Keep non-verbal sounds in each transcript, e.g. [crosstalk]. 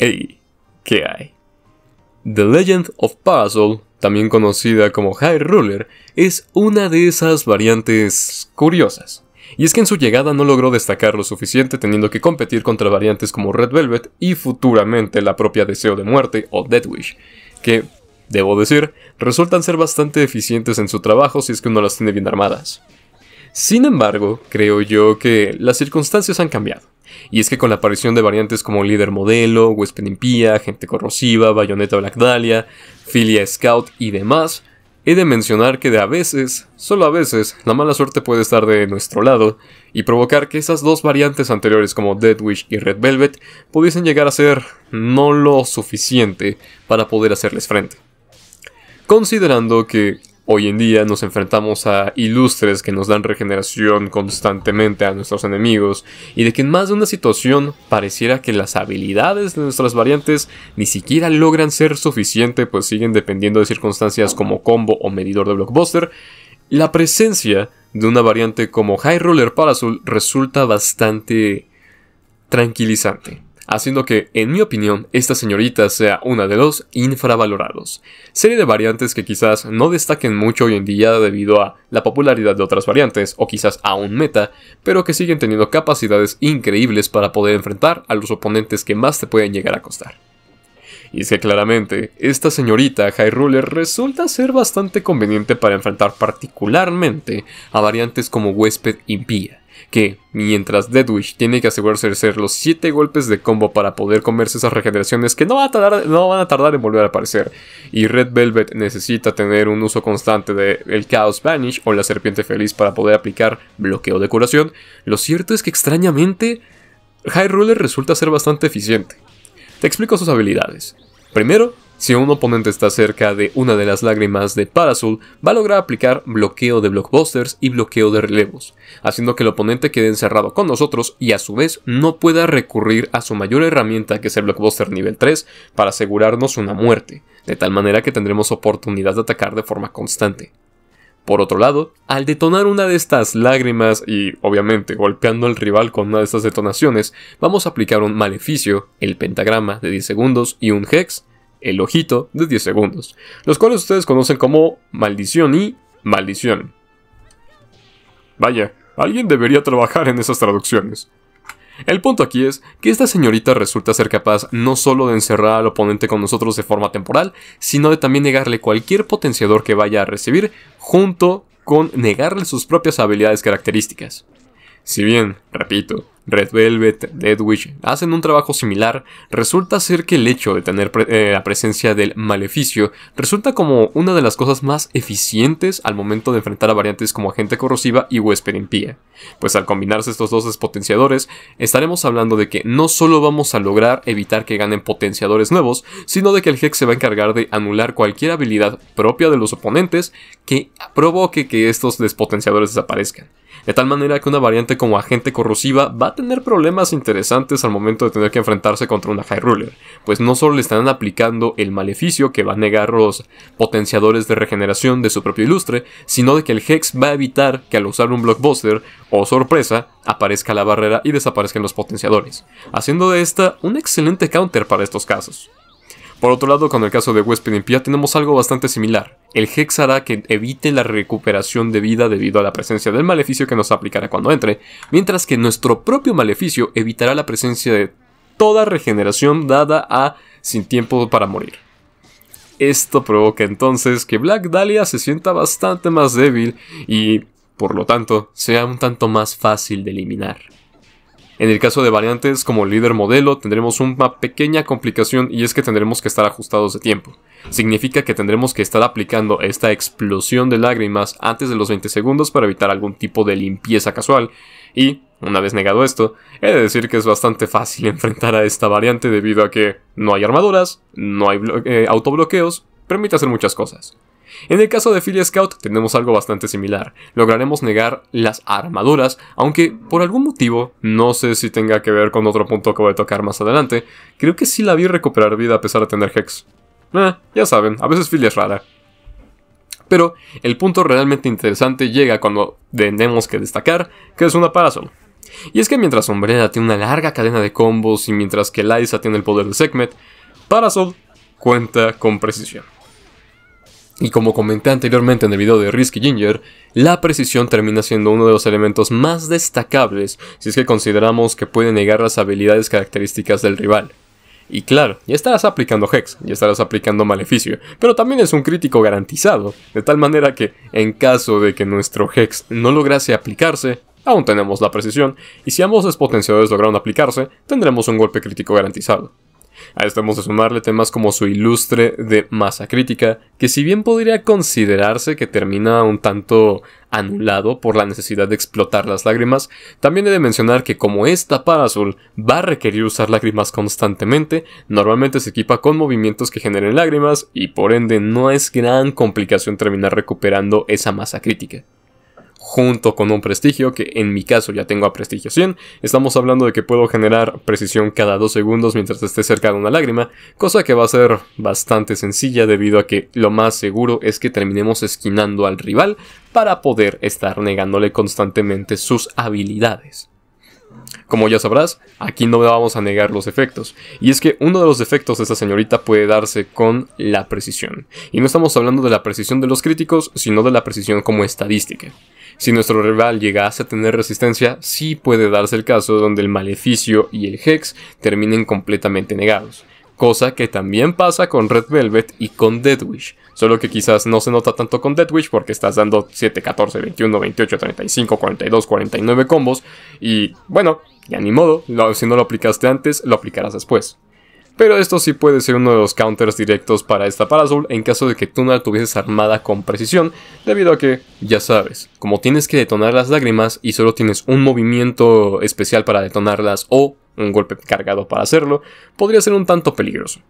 Ey, ¿qué hay? The Legend of Puzzle, también conocida como High Ruler, es una de esas variantes curiosas. Y es que en su llegada no logró destacar lo suficiente teniendo que competir contra variantes como Red Velvet y futuramente la propia Deseo de Muerte o Deathwish, que, debo decir, resultan ser bastante eficientes en su trabajo si es que uno las tiene bien armadas. Sin embargo, creo yo que las circunstancias han cambiado. Y es que con la aparición de variantes como Líder Modelo, Huésped Impía, Gente Corrosiva, Bayoneta Black Dahlia, Filia Scout y demás, he de mencionar que de a veces, solo a veces, la mala suerte puede estar de nuestro lado y provocar que esas dos variantes anteriores como Dead y Red Velvet pudiesen llegar a ser no lo suficiente para poder hacerles frente. Considerando que Hoy en día nos enfrentamos a ilustres que nos dan regeneración constantemente a nuestros enemigos y de que en más de una situación pareciera que las habilidades de nuestras variantes ni siquiera logran ser suficiente pues siguen dependiendo de circunstancias como combo o medidor de blockbuster, la presencia de una variante como High Roller Parasol resulta bastante tranquilizante haciendo que, en mi opinión, esta señorita sea una de los infravalorados. Serie de variantes que quizás no destaquen mucho hoy en día debido a la popularidad de otras variantes, o quizás a un meta, pero que siguen teniendo capacidades increíbles para poder enfrentar a los oponentes que más te pueden llegar a costar. Y es que claramente, esta señorita Hyrule resulta ser bastante conveniente para enfrentar particularmente a variantes como Huésped Impía que, mientras Deadwish tiene que asegurarse de hacer los 7 golpes de combo para poder comerse esas regeneraciones que no, a tardar, no van a tardar en volver a aparecer, y Red Velvet necesita tener un uso constante de el Chaos Banish o la Serpiente Feliz para poder aplicar bloqueo de curación, lo cierto es que extrañamente, High Ruler resulta ser bastante eficiente. Te explico sus habilidades. Primero, si un oponente está cerca de una de las lágrimas de Parazul, va a lograr aplicar bloqueo de blockbusters y bloqueo de relevos, haciendo que el oponente quede encerrado con nosotros y a su vez no pueda recurrir a su mayor herramienta que es el blockbuster nivel 3 para asegurarnos una muerte, de tal manera que tendremos oportunidad de atacar de forma constante. Por otro lado, al detonar una de estas lágrimas y, obviamente, golpeando al rival con una de estas detonaciones, vamos a aplicar un maleficio, el pentagrama de 10 segundos y un hex el ojito de 10 segundos, los cuales ustedes conocen como maldición y maldición. Vaya, alguien debería trabajar en esas traducciones. El punto aquí es que esta señorita resulta ser capaz no solo de encerrar al oponente con nosotros de forma temporal, sino de también negarle cualquier potenciador que vaya a recibir junto con negarle sus propias habilidades características. Si bien, repito, Red Velvet, Dead Witch hacen un trabajo similar, resulta ser que el hecho de tener eh, la presencia del maleficio resulta como una de las cosas más eficientes al momento de enfrentar a variantes como agente corrosiva y huésped impía. Pues al combinarse estos dos despotenciadores, estaremos hablando de que no solo vamos a lograr evitar que ganen potenciadores nuevos, sino de que el Hex se va a encargar de anular cualquier habilidad propia de los oponentes que provoque que estos despotenciadores desaparezcan de tal manera que una variante como agente corrosiva va a tener problemas interesantes al momento de tener que enfrentarse contra una High Ruler, pues no solo le estarán aplicando el maleficio que va a negar los potenciadores de regeneración de su propio ilustre, sino de que el Hex va a evitar que al usar un blockbuster, o sorpresa, aparezca la barrera y desaparezcan los potenciadores, haciendo de esta un excelente counter para estos casos. Por otro lado, con el caso de Huésped Impía tenemos algo bastante similar. El Hex hará que evite la recuperación de vida debido a la presencia del maleficio que nos aplicará cuando entre, mientras que nuestro propio maleficio evitará la presencia de toda regeneración dada a sin tiempo para morir. Esto provoca entonces que Black Dahlia se sienta bastante más débil y, por lo tanto, sea un tanto más fácil de eliminar. En el caso de variantes como líder modelo tendremos una pequeña complicación y es que tendremos que estar ajustados de tiempo. Significa que tendremos que estar aplicando esta explosión de lágrimas antes de los 20 segundos para evitar algún tipo de limpieza casual y una vez negado esto, he de decir que es bastante fácil [laughs] enfrentar a esta variante debido a que no hay armaduras, no hay eh, autobloqueos, permite hacer muchas cosas. En el caso de Philly Scout tenemos algo bastante similar. Lograremos negar las armaduras, aunque por algún motivo, no sé si tenga que ver con otro punto que voy a tocar más adelante, creo que sí la vi recuperar vida a pesar de tener Hex. Eh, ya saben, a veces Philia es rara. Pero el punto realmente interesante llega cuando tenemos que destacar que es una Parasol. Y es que mientras Sombrera tiene una larga cadena de combos y mientras que Liza tiene el poder de Sekhmet, Parasol cuenta con precisión. Y como comenté anteriormente en el video de Risky Ginger, la precisión termina siendo uno de los elementos más destacables si es que consideramos que puede negar las habilidades características del rival. Y claro, ya estarás aplicando Hex, ya estarás aplicando Maleficio, pero también es un crítico garantizado, de tal manera que, en caso de que nuestro Hex no lograse aplicarse, aún tenemos la precisión, y si ambos potenciadores lograron aplicarse, tendremos un golpe crítico garantizado. A esto hemos de sumarle temas como su ilustre de masa crítica, que si bien podría considerarse que termina un tanto anulado por la necesidad de explotar las lágrimas, también he de mencionar que como esta para va a requerir usar lágrimas constantemente, normalmente se equipa con movimientos que generen lágrimas y por ende no es gran complicación terminar recuperando esa masa crítica junto con un prestigio, que en mi caso ya tengo a prestigio 100, estamos hablando de que puedo generar precisión cada 2 segundos mientras esté cerca de una lágrima, cosa que va a ser bastante sencilla debido a que lo más seguro es que terminemos esquinando al rival para poder estar negándole constantemente sus habilidades. Como ya sabrás, aquí no vamos a negar los efectos. Y es que uno de los efectos de esta señorita puede darse con la precisión. Y no estamos hablando de la precisión de los críticos, sino de la precisión como estadística. Si nuestro rival llegase a tener resistencia, sí puede darse el caso donde el maleficio y el hex terminen completamente negados. Cosa que también pasa con Red Velvet y con Deadwish. Solo que quizás no se nota tanto con Deadwish porque estás dando 7, 14, 21, 28, 35, 42, 49 combos. Y bueno, ya ni modo, si no lo aplicaste antes, lo aplicarás después. Pero esto sí puede ser uno de los counters directos para esta Parasol en caso de que tú no la tuvieses armada con precisión, debido a que, ya sabes, como tienes que detonar las lágrimas y solo tienes un movimiento especial para detonarlas o un golpe cargado para hacerlo, podría ser un tanto peligroso.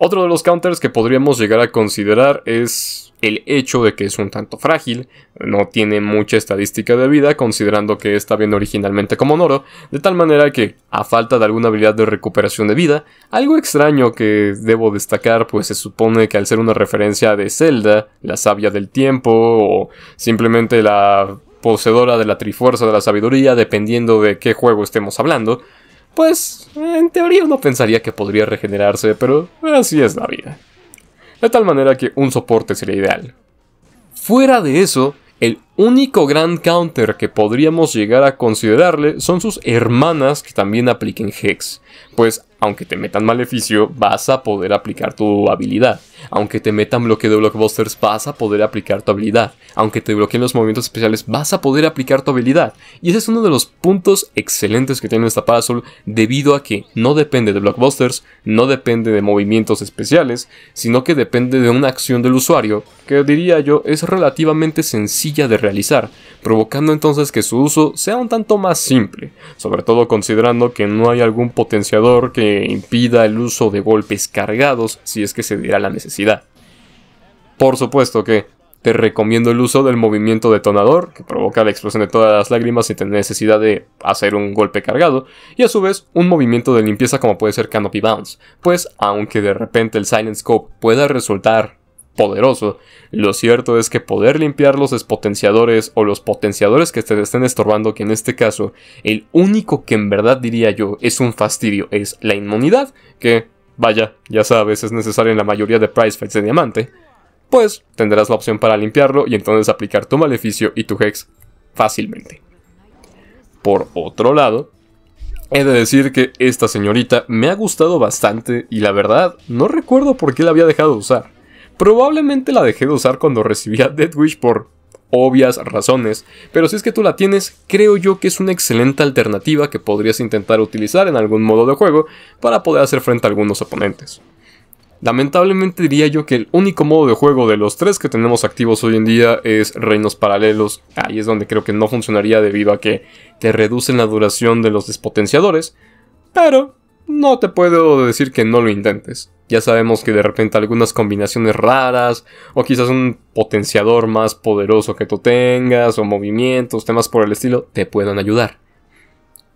Otro de los counters que podríamos llegar a considerar es el hecho de que es un tanto frágil, no tiene mucha estadística de vida considerando que está bien originalmente como Noro, de tal manera que, a falta de alguna habilidad de recuperación de vida, algo extraño que debo destacar pues se supone que al ser una referencia de Zelda, la sabia del tiempo o simplemente la poseedora de la Trifuerza de la Sabiduría, dependiendo de qué juego estemos hablando, pues en teoría uno pensaría que podría regenerarse, pero así es la vida. De tal manera que un soporte sería ideal. Fuera de eso, el único gran counter que podríamos llegar a considerarle son sus hermanas que también apliquen Hex, pues aunque te metan maleficio, vas a poder aplicar tu habilidad. Aunque te metan bloqueo de blockbusters, vas a poder aplicar tu habilidad. Aunque te bloqueen los movimientos especiales, vas a poder aplicar tu habilidad. Y ese es uno de los puntos excelentes que tiene esta Parasol, debido a que no depende de blockbusters, no depende de movimientos especiales, sino que depende de una acción del usuario, que diría yo es relativamente sencilla de realizar, provocando entonces que su uso sea un tanto más simple, sobre todo considerando que no hay algún potenciador que impida el uso de golpes cargados si es que se diera la necesidad. Por supuesto que te recomiendo el uso del movimiento detonador, que provoca la explosión de todas las lágrimas Si tener necesidad de hacer un golpe cargado, y a su vez un movimiento de limpieza como puede ser Canopy Bounce, pues aunque de repente el Silent Scope pueda resultar poderoso. Lo cierto es que poder limpiar los despotenciadores o los potenciadores que te estén estorbando, que en este caso el único que en verdad diría yo es un fastidio es la inmunidad, que vaya, ya sabes, es necesaria en la mayoría de price fights de diamante, pues tendrás la opción para limpiarlo y entonces aplicar tu maleficio y tu hex fácilmente. Por otro lado, He de decir que esta señorita me ha gustado bastante y la verdad no recuerdo por qué la había dejado usar. Probablemente la dejé de usar cuando recibía [laughs] Dead por obvias razones, pero si es que tú la tienes, creo yo que es una excelente alternativa que podrías intentar utilizar en algún modo de juego para poder hacer frente a algunos oponentes. Lamentablemente diría yo que el único modo de juego de los tres que tenemos activos hoy en día es Reinos Paralelos. Ahí es donde creo que no funcionaría debido a que te reducen la duración de los despotenciadores. Pero no te puedo decir que no lo intentes. Ya sabemos que de repente algunas combinaciones raras, o quizás un potenciador más poderoso que tú tengas, o movimientos, temas por el estilo, te puedan ayudar.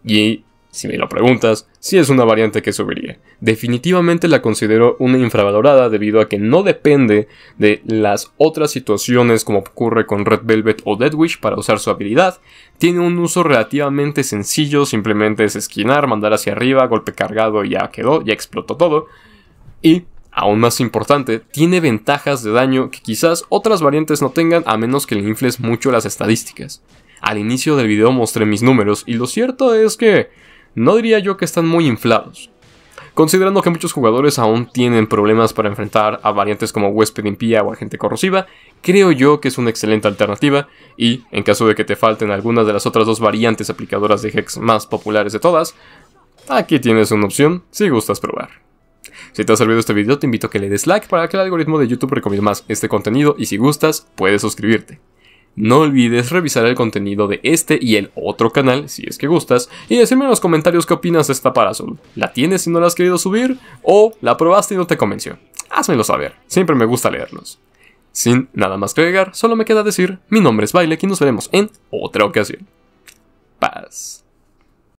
Y, si me lo preguntas, sí es una variante que subiría. Definitivamente la considero una infravalorada debido a que no depende de las otras situaciones como ocurre con Red Velvet o Deadwish para usar su habilidad. Tiene un uso relativamente sencillo, simplemente es esquinar, mandar hacia arriba, golpe cargado y ya quedó, ya explotó todo y, aún más importante, tiene ventajas de daño que quizás otras variantes no tengan a menos que le infles mucho las estadísticas. Al inicio del video mostré mis números y lo cierto es que no diría yo que están muy inflados. Considerando que muchos jugadores aún tienen problemas para enfrentar a variantes como huésped impía o agente corrosiva, creo yo que es una excelente alternativa y, en caso de que te falten algunas de las otras dos variantes aplicadoras de Hex más populares de todas, aquí tienes una opción si gustas probar. Si te ha servido este video, te invito a que le des like para que el algoritmo de YouTube recomiende más este contenido y si gustas, puedes suscribirte. No olvides revisar el contenido de este y el otro canal si es que gustas y decirme en los comentarios qué opinas de esta parasol. ¿La tienes si no la has querido subir? ¿O la probaste y no te convenció? Házmelo saber, siempre me gusta leerlos. Sin nada más que agregar, solo me queda decir, mi nombre es Baile y nos veremos en otra ocasión. Paz.